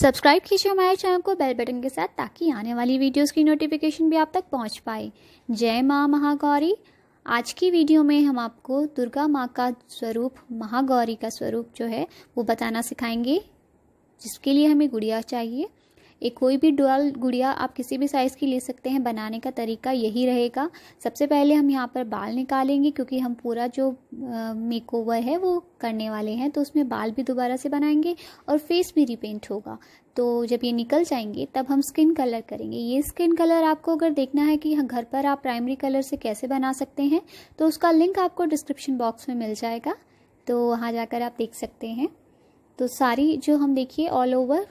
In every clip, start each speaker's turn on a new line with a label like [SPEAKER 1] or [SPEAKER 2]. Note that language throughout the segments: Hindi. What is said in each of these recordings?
[SPEAKER 1] सब्सक्राइब कीजिए हमारे चैनल को बेल बटन के साथ ताकि आने वाली वीडियोस की नोटिफिकेशन भी आप तक पहुंच पाए जय माँ महागौरी आज की वीडियो में हम आपको दुर्गा माँ का स्वरूप महागौरी का स्वरूप जो है वो बताना सिखाएंगे जिसके लिए हमें गुड़िया चाहिए एक कोई भी डुअल गुड़िया आप किसी भी साइज़ की ले सकते हैं बनाने का तरीका यही रहेगा सबसे पहले हम यहाँ पर बाल निकालेंगे क्योंकि हम पूरा जो मेक ओवर है वो करने वाले हैं तो उसमें बाल भी दोबारा से बनाएंगे और फेस भी रिपेंट होगा तो जब ये निकल जाएंगे तब हम स्किन कलर करेंगे ये स्किन कलर आपको अगर देखना है कि घर पर आप प्राइमरी कलर से कैसे बना सकते हैं तो उसका लिंक आपको डिस्क्रिप्शन बॉक्स में मिल जाएगा तो वहाँ जाकर आप देख सकते हैं तो सारी जो हम देखिए ऑल ओवर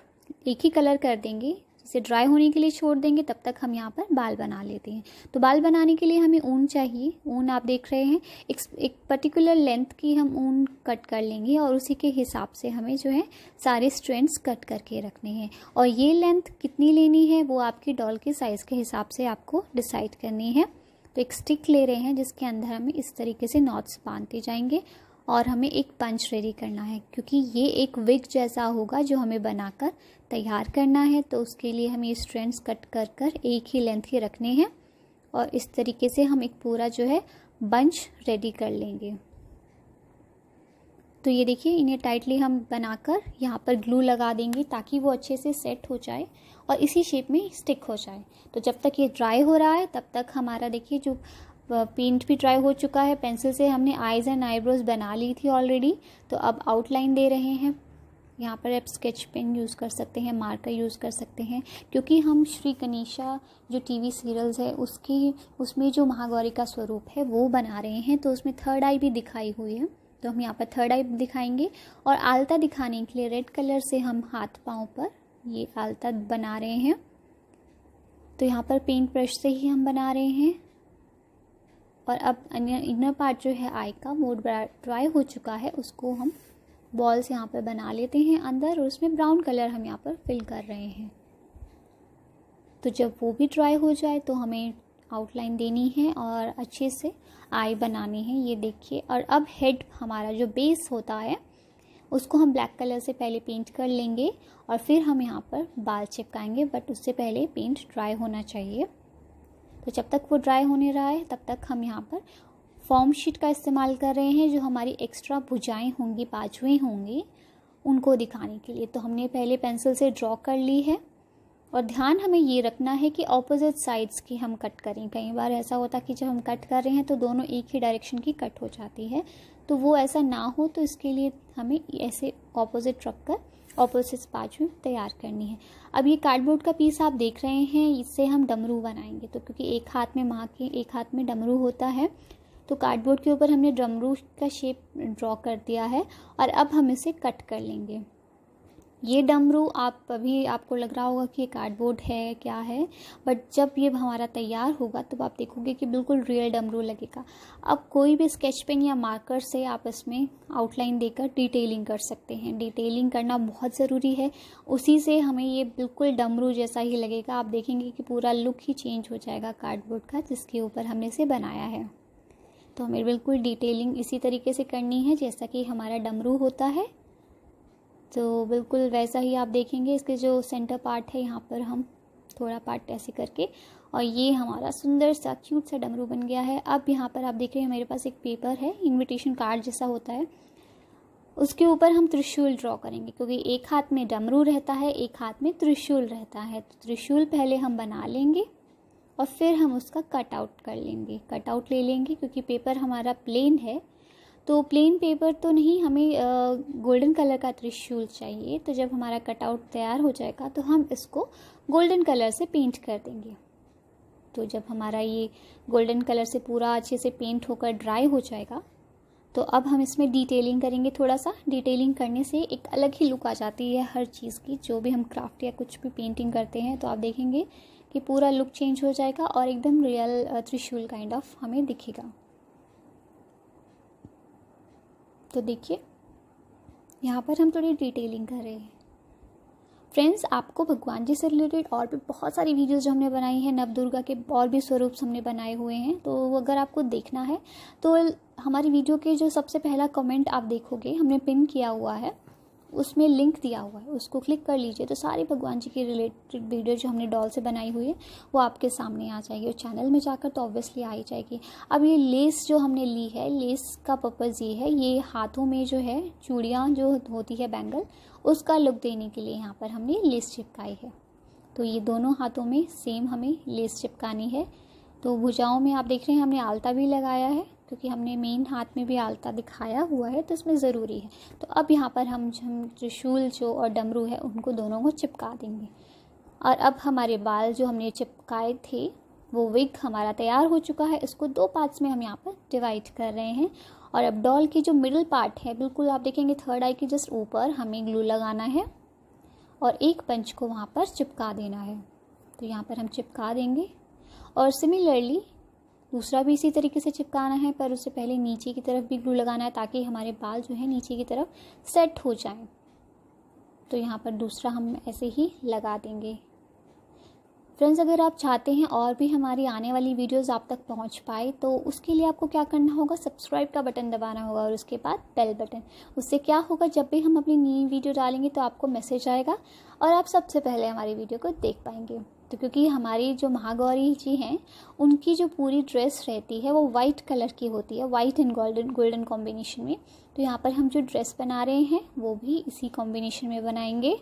[SPEAKER 1] एक ही कलर कर देंगे इसे ड्राई होने के लिए छोड़ देंगे तब तक हम यहाँ पर बाल बना लेते हैं तो बाल बनाने के लिए हमें ऊन चाहिए ऊन आप देख रहे हैं एक एक पर्टिकुलर लेंथ की हम ऊन कट कर लेंगे और उसी के हिसाब से हमें जो है सारे स्ट्रेंड्स कट करके रखने हैं और ये लेंथ कितनी लेनी है वो आपकी डॉल के साइज़ के हिसाब से आपको डिसाइड करनी है तो एक स्टिक ले रहे हैं जिसके अंदर हमें इस तरीके से नॉट्स बांधते जाएंगे और हमें एक पंच रेडी करना है क्योंकि ये एक विग जैसा होगा जो हमें बनाकर तैयार करना है तो उसके लिए हमें स्ट्रेंड्स कट कर कर एक ही लेंथ के रखने हैं और इस तरीके से हम एक पूरा जो है बंच रेडी कर लेंगे तो ये देखिए इन्हें टाइटली हम बनाकर यहाँ पर ग्लू लगा देंगे ताकि वो अच्छे से सेट हो जाए और इसी शेप में स्टिक हो जाए तो जब तक ये ड्राई हो रहा है तब तक हमारा देखिए जो पेंट भी ड्राई हो चुका है पेंसिल से हमने आईज एंड आईब्रोज बना ली थी ऑलरेडी तो अब आउटलाइन दे रहे हैं यहाँ पर आप स्केच पेन यूज़ कर सकते हैं मार्कर यूज़ कर सकते हैं क्योंकि हम श्री गणेशा जो टीवी सीरियल्स है उसकी उसमें जो महागौरी का स्वरूप है वो बना रहे हैं तो उसमें थर्ड आई भी दिखाई हुई है तो हम यहाँ पर थर्ड आई दिखाएंगे और आलता दिखाने के लिए रेड कलर से हम हाथ पाँव पर ये आलता बना रहे हैं तो यहाँ पर पेंट ब्रश से ही हम बना रहे हैं और अब इनर पार्ट जो है आई का वो ड्राई हो चुका है उसको हम बॉल्स यहाँ पर बना लेते हैं अंदर और उसमें ब्राउन कलर हम यहाँ पर फिल कर रहे हैं तो जब वो भी ड्राई हो जाए तो हमें आउटलाइन देनी है और अच्छे से आई बनानी है ये देखिए और अब हेड हमारा जो बेस होता है उसको हम ब्लैक कलर से पहले पेंट कर लेंगे और फिर हम यहाँ पर बाल चिपकाएंगे बट उससे पहले पेंट ड्राई होना चाहिए तो जब तक वो ड्राई होने रहा है तब तक हम यहाँ पर फॉर्म शीट का इस्तेमाल कर रहे हैं जो हमारी एक्स्ट्रा भुजाएं होंगी बाजुएं होंगी उनको दिखाने के लिए तो हमने पहले पेंसिल से ड्रॉ कर ली है और ध्यान हमें ये रखना है कि ऑपोजिट साइड्स की हम कट करें कई बार ऐसा होता कि जब हम कट कर रहे हैं तो दोनों एक ही डायरेक्शन की कट हो जाती है तो वो ऐसा ना हो तो इसके लिए हमें ऐसे ऑपोजिट रख कर ऑपोजिट बाजू तैयार करनी है अब ये कार्डबोर्ड का पीस आप देख रहे हैं इससे हम डमरू बनाएंगे तो क्योंकि एक हाथ में माँ के एक हाथ में डमरू होता है तो कार्डबोर्ड के ऊपर हमने डमरू का शेप ड्रॉ कर दिया है और अब हम इसे कट कर लेंगे ये डमरू आप अभी आपको लग रहा होगा कि ये कार्डबोर्ड है क्या है बट जब ये हमारा तैयार होगा तब तो आप देखोगे कि बिल्कुल रियल डमरू लगेगा अब कोई भी स्केच पेन या मार्कर से आप इसमें आउटलाइन देकर डिटेलिंग कर सकते हैं डिटेलिंग करना बहुत ज़रूरी है उसी से हमें ये बिल्कुल डमरू जैसा ही लगेगा आप देखेंगे कि पूरा लुक ही चेंज हो जाएगा कार्डबोर्ड का जिसके ऊपर हमने इसे बनाया है तो हमें बिल्कुल डिटेलिंग इसी तरीके से करनी है जैसा कि हमारा डमरू होता है तो बिल्कुल वैसा ही आप देखेंगे इसके जो सेंटर पार्ट है यहाँ पर हम थोड़ा पार्ट ऐसे करके और ये हमारा सुंदर सा क्यूट सा डमरू बन गया है अब यहाँ पर आप देख रहे हैं मेरे पास एक पेपर है इनविटेशन कार्ड जैसा होता है उसके ऊपर हम त्रिशूल ड्रॉ करेंगे क्योंकि एक हाथ में डमरू रहता है एक हाथ में त्रिशूल रहता है तो त्रिशूल पहले हम बना लेंगे और फिर हम उसका कटआउट कर लेंगे कटआउट ले लेंगे क्योंकि पेपर हमारा प्लेन है तो प्लेन पेपर तो नहीं हमें गोल्डन कलर का त्रिशूल चाहिए तो जब हमारा कटआउट तैयार हो जाएगा तो हम इसको गोल्डन कलर से पेंट कर देंगे तो जब हमारा ये गोल्डन कलर से पूरा अच्छे से पेंट होकर ड्राई हो जाएगा तो अब हम इसमें डिटेलिंग करेंगे थोड़ा सा डिटेलिंग करने से एक अलग ही लुक आ जाती है हर चीज़ की जो भी हम क्राफ्ट या कुछ भी पेंटिंग करते हैं तो आप देखेंगे कि पूरा लुक चेंज हो जाएगा और एकदम रियल त्रिशूल काइंड ऑफ हमें दिखेगा तो देखिए यहाँ पर हम थोड़ी डिटेलिंग कर रहे हैं फ्रेंड्स आपको भगवान जी से रिलेटेड और भी बहुत सारी वीडियोस जो हमने बनाई हैं नव दुर्गा के और भी स्वरूप हमने बनाए हुए हैं तो अगर आपको देखना है तो हमारी वीडियो के जो सबसे पहला कमेंट आप देखोगे हमने पिन किया हुआ है उसमें लिंक दिया हुआ है उसको क्लिक कर लीजिए तो सारे भगवान जी की रिलेटेड वीडियो जो हमने डॉल से बनाई हुई है वो आपके सामने आ जाएगी और चैनल में जाकर तो ऑब्वियसली आ ही जाएगी अब ये लेस जो हमने ली है लेस का पर्पज़ ये है ये हाथों में जो है चूड़ियाँ जो होती है बैंगल उसका लुक देने के लिए यहाँ पर हमने लेस चिपकाई है तो ये दोनों हाथों में सेम हमें लेस चिपकानी है तो भुजाओं में आप देख रहे हैं हमने आलता भी लगाया है क्योंकि हमने मेन हाथ में भी आलता दिखाया हुआ है तो इसमें ज़रूरी है तो अब यहाँ पर हम त्रिशूल जो और डमरू है उनको दोनों को चिपका देंगे और अब हमारे बाल जो हमने चिपकाए थे वो विग हमारा तैयार हो चुका है इसको दो पार्ट्स में हम यहाँ पर डिवाइड कर रहे हैं और अब डॉल की जो मिडिल पार्ट है बिल्कुल आप देखेंगे थर्ड आई के जस्ट ऊपर हमें ग्लू लगाना है और एक पंच को वहाँ पर चिपका देना है तो यहाँ पर हम चिपका देंगे और सिमिलरली दूसरा भी इसी तरीके से चिपकाना है पर उससे पहले नीचे की तरफ भी ग्लू लगाना है ताकि हमारे बाल जो है नीचे की तरफ सेट हो जाएं तो यहाँ पर दूसरा हम ऐसे ही लगा देंगे फ्रेंड्स अगर आप चाहते हैं और भी हमारी आने वाली वीडियोस आप तक पहुंच पाए तो उसके लिए आपको क्या करना होगा सब्सक्राइब का बटन दबाना होगा और उसके बाद बेल बटन उससे क्या होगा जब भी हम अपनी नई वीडियो डालेंगे तो आपको मैसेज आएगा और आप सबसे पहले हमारी वीडियो को देख पाएंगे तो क्योंकि हमारी जो महागौरी जी हैं उनकी जो पूरी ड्रेस रहती है वो वाइट कलर की होती है white and golden golden combination में तो यहाँ पर हम जो ड्रेस बना रहे हैं वो भी इसी कॉम्बिनेशन में बनाएंगे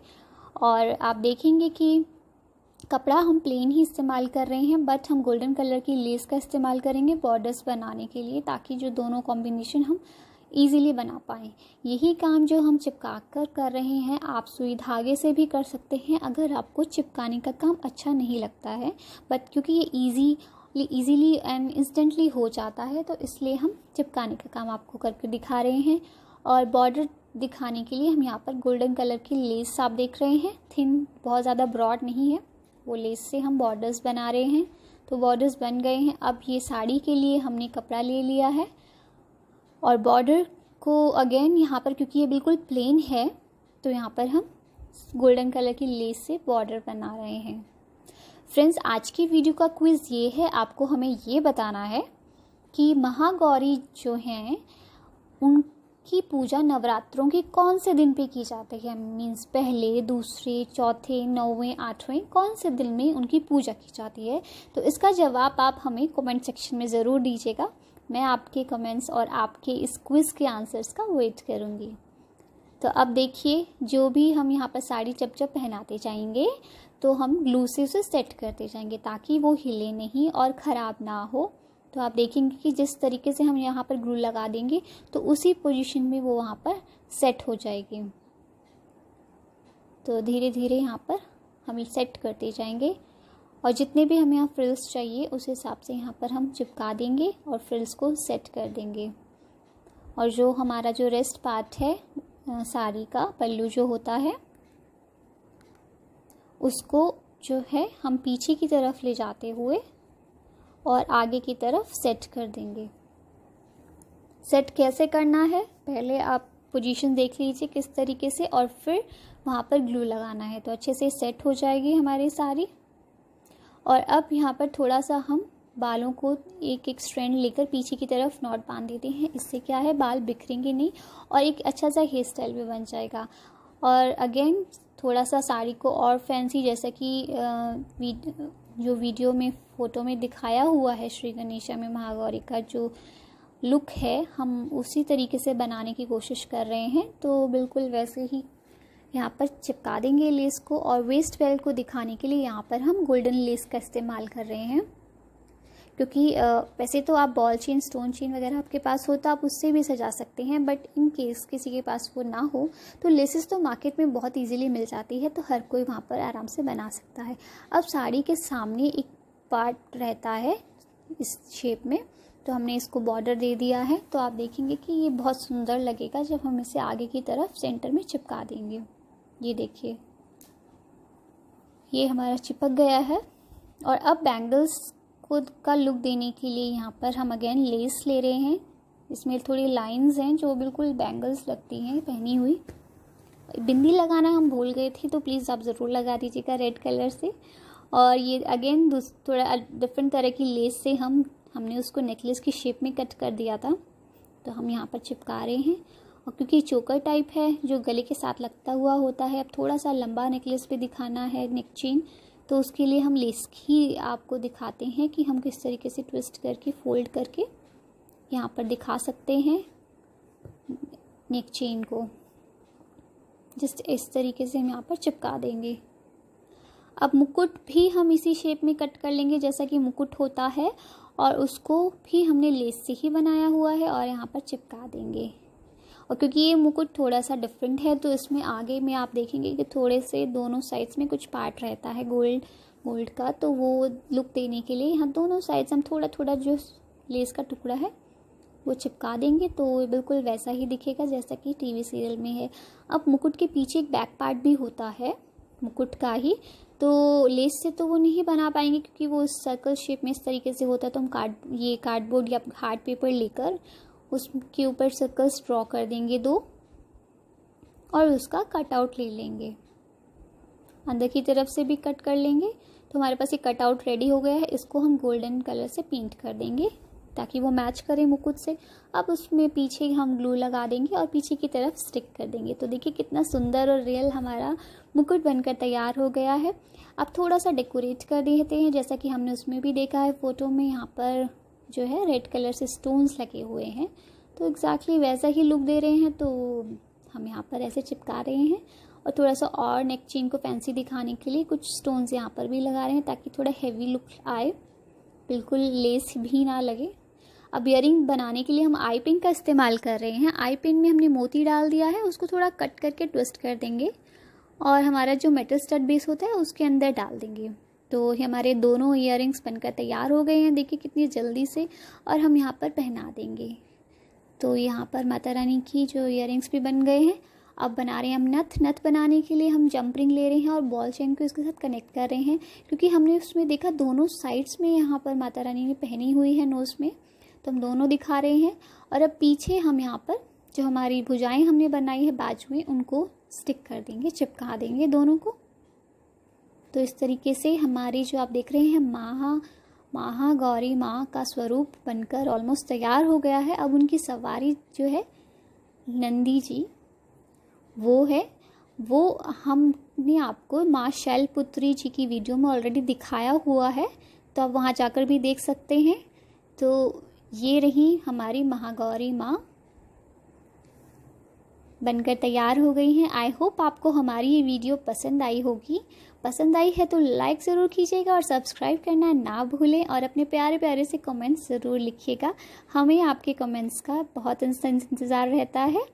[SPEAKER 1] और आप देखेंगे कि कपड़ा हम प्लेन ही इस्तेमाल कर रहे हैं बट हम गोल्डन कलर की लेस का इस्तेमाल करेंगे बॉर्डर्स बनाने के लिए ताकि जो दोनों कॉम्बिनेशन हम ईजीली बना पाएँ यही काम जो हम चिपका कर कर रहे हैं आप सुई धागे से भी कर सकते हैं अगर आपको चिपकाने का काम अच्छा नहीं लगता है बट क्योंकि ये ईजी ईजीली एंड इंस्टेंटली हो जाता है तो इसलिए हम चिपकाने का काम आपको करके दिखा रहे हैं और बॉर्डर दिखाने के लिए हम यहाँ पर गोल्डन कलर की लेस आप देख रहे हैं थिन बहुत ज़्यादा ब्रॉड नहीं है वो लेस से हम बॉर्डर्स बना रहे हैं तो बॉर्डर्स बन गए हैं अब ये साड़ी के लिए हमने कपड़ा ले लिया है और बॉर्डर को अगेन यहाँ पर क्योंकि ये बिल्कुल प्लेन है तो यहाँ पर हम गोल्डन कलर की लेस से बॉर्डर बना रहे हैं फ्रेंड्स आज की वीडियो का क्विज़ ये है आपको हमें ये बताना है कि महागौरी जो हैं उनकी पूजा नवरात्रों के कौन से दिन पे की जाती है मीन्स पहले दूसरे चौथे नौवें आठवें कौन से दिन में उनकी पूजा की जाती है तो इसका जवाब आप हमें कमेंट सेक्शन में ज़रूर दीजिएगा मैं आपके कमेंट्स और आपके इस क्विज़ के आंसर्स का वेट करूँगी तो अब देखिए जो भी हम यहाँ पर साड़ी चपचप पहनाते जाएंगे तो हम ग्लू से उसे सेट करते जाएंगे ताकि वो हिले नहीं और ख़राब ना हो तो आप देखेंगे कि जिस तरीके से हम यहाँ पर ग्लू लगा देंगे तो उसी पोजीशन में वो वहाँ पर सेट हो जाएगी तो धीरे धीरे यहाँ पर हम सेट करते जाएंगे और जितने भी हमें यहाँ फ्रिल्स चाहिए उस हिसाब से यहाँ पर हम चिपका देंगे और फ्रिल्स को सेट कर देंगे और जो हमारा जो रेस्ट पार्ट है साड़ी का पल्लू जो होता है उसको जो है हम पीछे की तरफ ले जाते हुए और आगे की तरफ सेट कर देंगे सेट कैसे करना है पहले आप पोजीशन देख लीजिए किस तरीके से और फिर वहाँ पर ग्लू लगाना है तो अच्छे से सेट हो जाएगी हमारी साड़ी और अब यहाँ पर थोड़ा सा हम बालों को एक एक स्ट्रैंड लेकर पीछे की तरफ नॉट बांध देते हैं इससे क्या है बाल बिखरेंगे नहीं और एक अच्छा सा हेयर स्टाइल भी बन जाएगा और अगेन थोड़ा सा साड़ी को और फैंसी जैसा कि जो वीडियो में फ़ोटो में दिखाया हुआ है श्री गणेशा में महागौरी का जो लुक है हम उसी तरीके से बनाने की कोशिश कर रहे हैं तो बिल्कुल वैसे ही यहाँ पर चिपका देंगे लेस को और वेस्ट बेल्ट को दिखाने के लिए यहाँ पर हम गोल्डन लेस का इस्तेमाल कर रहे हैं क्योंकि वैसे तो आप बॉल चेन स्टोन चेन वगैरह आपके पास हो तो आप उससे भी सजा सकते हैं बट इन केस किसी के पास वो ना हो तो लेसेस तो मार्केट में बहुत इजीली मिल जाती है तो हर कोई वहाँ पर आराम से बना सकता है अब साड़ी के सामने एक पार्ट रहता है इस शेप में तो हमने इसको बॉर्डर दे दिया है तो आप देखेंगे कि ये बहुत सुंदर लगेगा जब हम इसे आगे की तरफ सेंटर में चिपका देंगे ये देखिए ये हमारा चिपक गया है और अब बैंगल्स को का लुक देने के लिए यहाँ पर हम अगेन लेस ले रहे हैं इसमें थोड़ी लाइंस हैं जो बिल्कुल बैंगल्स लगती हैं पहनी हुई बिंदी लगाना हम भूल गए थे तो प्लीज़ आप ज़रूर लगा दीजिएगा रेड कलर से और ये अगेन थोड़ा डिफरेंट तरह की लेस से हम हमने उसको नेकलेस की शेप में कट कर दिया था तो हम यहाँ पर चिपका रहे हैं और क्योंकि चोकर टाइप है जो गले के साथ लगता हुआ होता है अब थोड़ा सा लंबा नेकलेस पे दिखाना है नेक चेन तो उसके लिए हम लेस ही आपको दिखाते हैं कि हम किस तरीके से ट्विस्ट करके फोल्ड करके यहाँ पर दिखा सकते हैं नेक चेन को जस्ट इस तरीके से हम यहाँ पर चिपका देंगे अब मुकुट भी हम इसी शेप में कट कर लेंगे जैसा कि मुकुट होता है और उसको भी हमने लेस से ही बनाया हुआ है और यहाँ पर चिपका देंगे और क्योंकि ये मुकुट थोड़ा सा डिफरेंट है तो इसमें आगे में आप देखेंगे कि थोड़े से दोनों साइड्स में कुछ पार्ट रहता है गोल्ड गोल्ड का तो वो लुक देने के लिए यहाँ दोनों साइड्स हम थोड़ा थोड़ा जो लेस का टुकड़ा है वो चिपका देंगे तो बिल्कुल वैसा ही दिखेगा जैसा कि वी सीरियल में है अब मुकुट के पीछे एक बैक पार्ट भी होता है मुकुट का ही तो लेस से तो वो नहीं बना पाएंगे क्योंकि वो सर्कल शेप में इस तरीके से होता है तो हम कार्ड ये कार्डबोर्ड या हार्ड पेपर लेकर उसके ऊपर सर्कल्स ड्रॉ कर देंगे दो और उसका कटआउट ले लेंगे अंदर की तरफ से भी कट कर लेंगे तो हमारे पास ये कटआउट रेडी हो गया है इसको हम गोल्डन कलर से पेंट कर देंगे ताकि वो मैच करे मुकुट से अब उसमें पीछे हम ग्लू लगा देंगे और पीछे की तरफ स्टिक कर देंगे तो देखिए कितना सुंदर और रियल हमारा मुकुट बनकर तैयार हो गया है अब थोड़ा सा डेकोरेट कर देते हैं जैसा कि हमने उसमें भी देखा है फ़ोटो में यहाँ पर जो है रेड कलर से स्टोन्स लगे हुए हैं तो एग्जैक्टली exactly वैसा ही लुक दे रहे हैं तो हम यहाँ पर ऐसे चिपका रहे हैं और थोड़ा सा और नेक चेन को फैंसी दिखाने के लिए कुछ स्टोन्स यहाँ पर भी लगा रहे हैं ताकि थोड़ा हैवी लुक आए बिल्कुल लेस भी ना लगे अब इयरिंग बनाने के लिए हम आई पिन का इस्तेमाल कर रहे हैं आई पिन में हमने मोती डाल दिया है उसको थोड़ा कट करके ट्विस्ट कर देंगे और हमारा जो मेटल स्टड बेस होता है उसके अंदर डाल देंगे तो ये हमारे दोनों रिंग्स बनकर तैयार हो गए हैं देखिए कितनी जल्दी से और हम यहाँ पर पहना देंगे तो यहाँ पर माता रानी की जो इयर भी बन गए हैं अब बना रहे हैं हम नथ नथ बनाने के लिए हम जंप रिंग ले रहे हैं और बॉल चेन को इसके साथ कनेक्ट कर रहे हैं क्योंकि हमने उसमें देखा दोनों साइड्स में यहाँ पर माता रानी ने पहनी हुई है नोज़ में तो हम दोनों दिखा रहे हैं और अब पीछे हम यहाँ पर जो हमारी भुजाएं हमने बनाई है बाजुएं उनको स्टिक कर देंगे चिपका देंगे दोनों को तो इस तरीके से हमारी जो आप देख रहे हैं महा महा गौरी माँ का स्वरूप बनकर ऑलमोस्ट तैयार हो गया है अब उनकी सवारी जो है नंदी जी वो है वो हमने आपको माँ शैलपुत्री जी की वीडियो में ऑलरेडी दिखाया हुआ है तो आप वहाँ जाकर भी देख सकते हैं तो ये रही हमारी महागौरी माँ बनकर तैयार हो गई हैं आई होप आपको हमारी ये वीडियो पसंद आई होगी पसंद आई है तो लाइक ज़रूर कीजिएगा और सब्सक्राइब करना ना भूलें और अपने प्यारे प्यारे से कमेंट्स ज़रूर लिखिएगा हमें आपके कमेंट्स का बहुत इंतज़ार रहता है